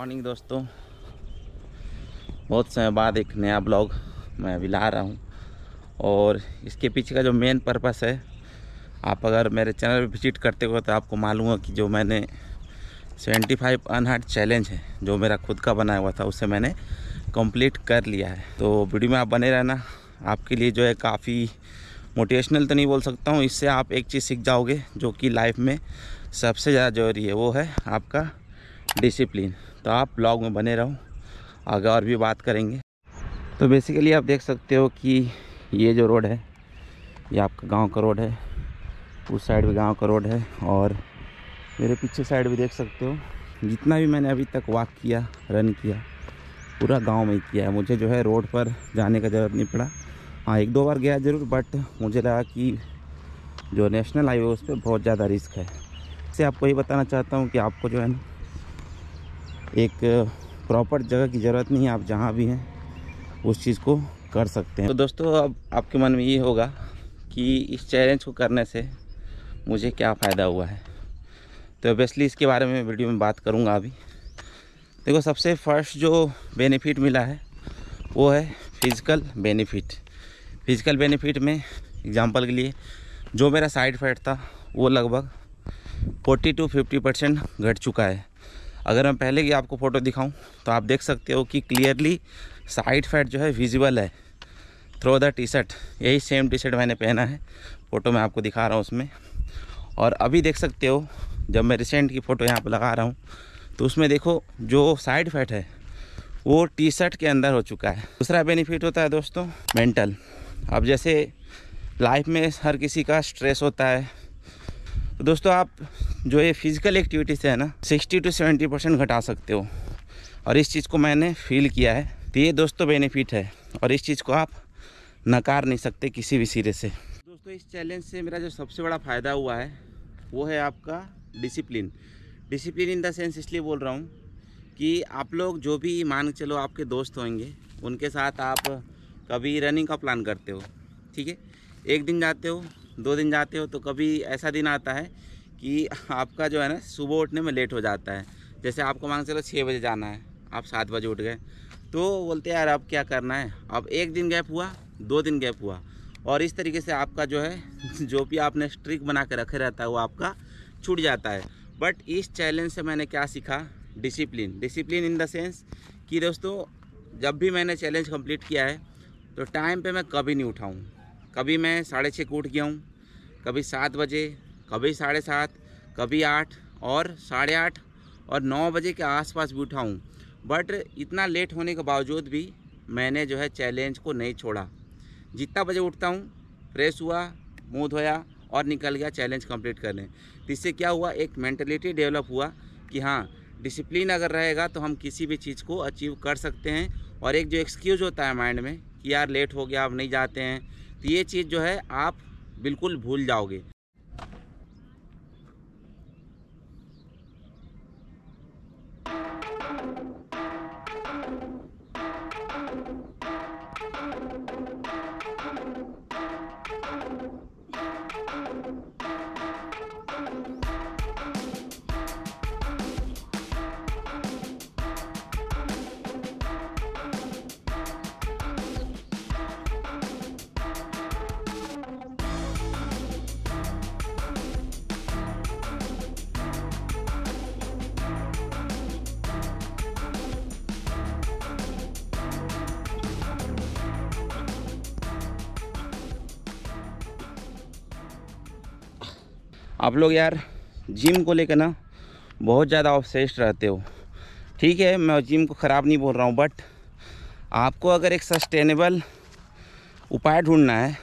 morning दोस्तों बहुत समय बाद एक नया ब्लॉग मैं अभी ला रहा हूँ और इसके पीछे का जो मेन पर्पस है आप अगर मेरे चैनल पर विजिट करते हो तो आपको मालूम है कि जो मैंने 75 फाइव अनहार्ट चैलेंज है जो मेरा खुद का बनाया हुआ था उसे मैंने कंप्लीट कर लिया है तो वीडियो में आप बने रहना आपके लिए जो है काफ़ी मोटिवेशनल तो नहीं बोल सकता हूँ इससे आप एक चीज़ सीख जाओगे जो कि लाइफ में सबसे ज़्यादा जरूरी है वो है आपका डिसिप्लिन तो आप ब्लॉग में बने रहो आगे और भी बात करेंगे तो बेसिकली आप देख सकते हो कि ये जो रोड है ये आपका गांव का रोड है उस साइड भी गांव का रोड है और मेरे पीछे साइड भी देख सकते हो जितना भी मैंने अभी तक वॉक किया रन किया पूरा गांव में ही किया है मुझे जो है रोड पर जाने का ज़रूरत नहीं पड़ा हाँ एक दो बार गया ज़रूर बट मुझे लगा कि जो नेशनल हाईवे उस पर बहुत ज़्यादा रिस्क है इससे आपको ये बताना चाहता हूँ कि आपको जो है ना एक प्रॉपर जगह की ज़रूरत नहीं है आप जहाँ भी हैं उस चीज़ को कर सकते हैं तो दोस्तों अब आपके मन में ये होगा कि इस चैलेंज को करने से मुझे क्या फ़ायदा हुआ है तो ऑब्वियसली इसके बारे में वीडियो में बात करूँगा अभी देखो सबसे फर्स्ट जो बेनिफिट मिला है वो है फिज़िकल बेनिफिट फिज़िकल बेनिफिट में एग्ज़ाम्पल के लिए जो मेरा साइड इफ़ेक्ट था वो लगभग 40 टू 50 परसेंट घट चुका है अगर मैं पहले की आपको फ़ोटो दिखाऊं तो आप देख सकते हो कि क्लियरली साइड फैट जो है विजिबल है थ्रो द टी शर्ट यही सेम टी शर्ट मैंने पहना है फ़ोटो मैं आपको दिखा रहा हूँ उसमें और अभी देख सकते हो जब मैं रिसेंट की फ़ोटो यहाँ पर लगा रहा हूँ तो उसमें देखो जो साइड फैट है वो टी शर्ट के अंदर हो चुका है दूसरा बेनिफिट होता है दोस्तों मेंटल अब जैसे लाइफ में हर किसी का स्ट्रेस होता है तो दोस्तों आप जो ये फिज़िकल एक्टिविटीज़ है ना सिक्सटी टू सेवेंटी परसेंट घटा सकते हो और इस चीज़ को मैंने फील किया है तो ये दोस्तों बेनिफिट है और इस चीज़ को आप नकार नहीं सकते किसी भी सिरे से दोस्तों इस चैलेंज से मेरा जो सबसे बड़ा फ़ायदा हुआ है वो है आपका डिसिप्लिन डिसिप्लिन इन देंस इसलिए बोल रहा हूँ कि आप लोग जो भी मान चलो आपके दोस्त होंगे उनके साथ आप कभी रनिंग का प्लान करते हो ठीक है एक दिन जाते हो दो दिन जाते हो तो कभी ऐसा दिन आता है कि आपका जो है ना सुबह उठने में लेट हो जाता है जैसे आपको मांग चलो छः बजे जाना है आप सात बजे उठ गए तो बोलते यार अब क्या करना है अब एक दिन गैप हुआ दो दिन गैप हुआ और इस तरीके से आपका जो है जो भी आपने स्ट्रिक बना के रखे रहता है वो आपका छूट जाता है बट इस चैलेंज से मैंने क्या सीखा discipline discipline in the sense कि दोस्तों जब भी मैंने चैलेंज कंप्लीट किया है तो टाइम पे मैं कभी नहीं उठाऊँ कभी मैं साढ़े छः को उठ गया हूँ कभी सात बजे कभी साढ़े सात कभी आठ और साढ़े आठ और नौ बजे के आसपास भी उठाऊँ बट इतना लेट होने के बावजूद भी मैंने जो है चैलेंज को नहीं छोड़ा जितना बजे उठता हूँ फ्रेश हुआ मुँह धोया और निकल गया चैलेंज कंप्लीट करने तो इससे क्या हुआ एक मैंटेलिटी डेवलप हुआ कि हाँ डिसिप्लिन अगर रहेगा तो हम किसी भी चीज़ को अचीव कर सकते हैं और एक जो एक्सक्यूज़ होता है माइंड में कि यार लेट हो गया आप नहीं जाते हैं तो ये चीज़ जो है आप बिल्कुल भूल जाओगे आप लोग यार जिम को लेकर ना बहुत ज़्यादा ऑफसेस्ट रहते हो ठीक है मैं जिम को ख़राब नहीं बोल रहा हूँ बट आपको अगर एक सस्टेनेबल उपाय ढूंढना है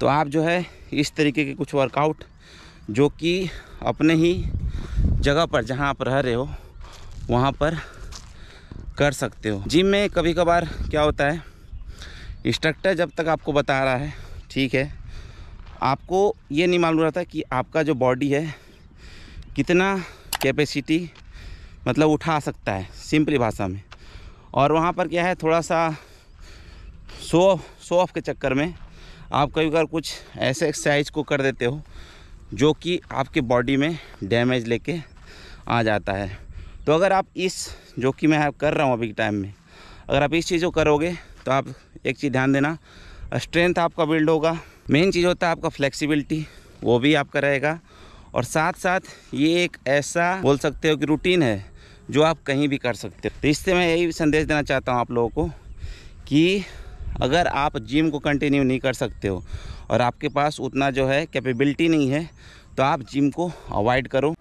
तो आप जो है इस तरीके के कुछ वर्कआउट जो कि अपने ही जगह पर जहां आप रह रहे हो वहां पर कर सकते हो जिम में कभी कभार क्या होता है इंस्ट्रक्टर जब तक आपको बता रहा है ठीक है आपको ये नहीं मालूम रहता कि आपका जो बॉडी है कितना कैपेसिटी मतलब उठा सकता है सिंपली भाषा में और वहाँ पर क्या है थोड़ा सा शो शो ऑफ के चक्कर में आप कई बार कुछ ऐसे एक्सरसाइज को कर देते हो जो कि आपके बॉडी में डैमेज लेके आ जाता है तो अगर आप इस जो कि मैं कर रहा हूँ अभी के टाइम में अगर आप इस चीज़ को करोगे तो आप एक चीज़ ध्यान देना स्ट्रेंथ आपका बिल्ड होगा मेन चीज़ होता है आपका फ्लेक्सिबिलिटी वो भी आपका रहेगा और साथ साथ ये एक ऐसा बोल सकते हो कि रूटीन है जो आप कहीं भी कर सकते हो तो इससे मैं यही संदेश देना चाहता हूँ आप लोगों को कि अगर आप जिम को कंटिन्यू नहीं कर सकते हो और आपके पास उतना जो है कैपेबिलिटी नहीं है तो आप जिम को अवॉइड करो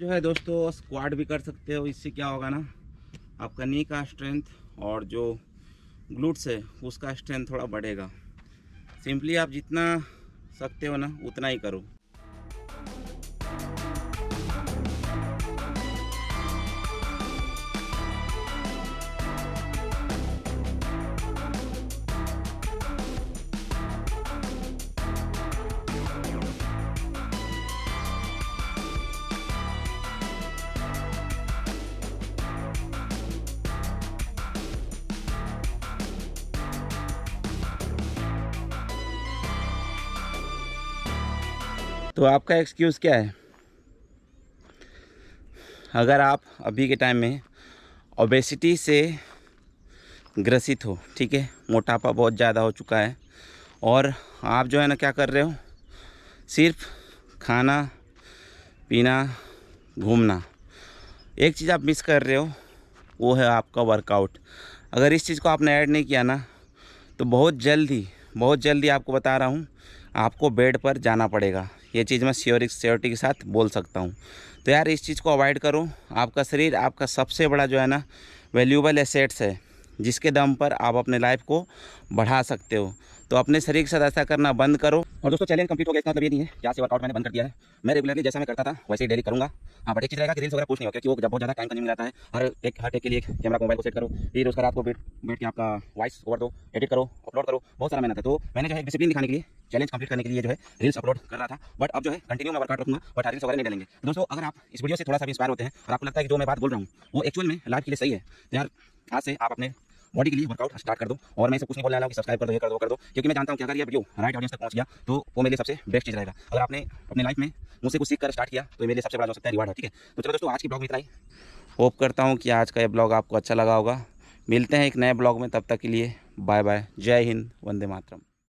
जो है दोस्तों स्क्वाड भी कर सकते हो इससे क्या होगा ना आपका नी का स्ट्रेंथ और जो ग्लूट्स है उसका स्ट्रेंथ थोड़ा बढ़ेगा सिंपली आप जितना सकते हो ना उतना ही करो तो आपका एक्सक्यूज़ क्या है अगर आप अभी के टाइम में ओबेसिटी से ग्रसित हो ठीक है मोटापा बहुत ज़्यादा हो चुका है और आप जो है ना क्या कर रहे हो सिर्फ खाना पीना घूमना एक चीज़ आप मिस कर रहे हो वो है आपका वर्कआउट अगर इस चीज़ को आपने ऐड नहीं किया ना तो बहुत जल्दी बहुत जल्दी आपको बता रहा हूँ आपको बेड पर जाना पड़ेगा ये चीज़ मैं श्योरिक श्योरिटी के साथ बोल सकता हूँ तो यार इस चीज़ को अवॉइड करो आपका शरीर आपका सबसे बड़ा जो है ना वैल्यूबल एसेट्स है जिसके दम पर आप अपने लाइफ को बढ़ा सकते हो तो अपने शरीर के साथ ऐसा करना बंद करो और दोस्तों चैलेंज कंप्लीट हो गया इसका मतलब ये नहीं है क्या से वर्कआउट मैंने बंद कर दिया है मैं रेगुलरली जैसा मैं करता था वैसे ही डेली करूँगा हाँ बट एक चीज़ रहेगा कि रील्स वगैरह पूछ नहीं हो क्योंकि वो जब बहुत ज़्यादा टाइम कंज्यूम रहता है हर एक हर टेक के लिए कैमरा मोबाइल को सेट करो फिर उसका रात को बैठ बैठ के आपका वॉइस ओवर दो एडिट करो अपलोड करो बहुत सारा मेहनत है तो मैंने जो है डिसिप्लिन दिखाने के लिए चैलेंज कंप्लीट करने के लिए जो है रील्स अपलोड कर रहा था बट अब जो है कंटिन्यू मैं वर्कआउट रखूँगा बट रील्स वगैरह नहीं डेंगे दोस्तों अगर आप इस वीडियो से थोड़ा सा इंस्पायर होते हैं और आपको लगता है कि जो मैं बात बोल रहा हूँ वो एक्चुअल में लाइफ के लिए सही है तो यार आज से आप अपने बॉडी के लिए वर्कआउट स्टार्ट कर दो और मैं सब कुछ नहीं बोलने वाला सब्सक्राइब कर दो ये कर दो कर दो क्योंकि मैं जानता हूँ कि अगर ये वीडियो राइट ऑडियंस तक पहुँच गया तो वो मेरे लिए सबसे बेस्ट चीज रहेगा अगर आपने अपने लाइफ में मुझसे कुछ सीख कर स्टार्ट किया तो मेरे लिए सबसे बड़ा हो सकता है रिवार्ड ठीक है तो चलो दोस्तों आज की ब्लॉग में इतना ही होप करता हूँ कि आज का ये ब्लॉग आपको अच्छा लगा होगा मिलते हैं एक नए ब्लॉग में तब तक के लिए बाय बाय जय हिंद वंदे मातरम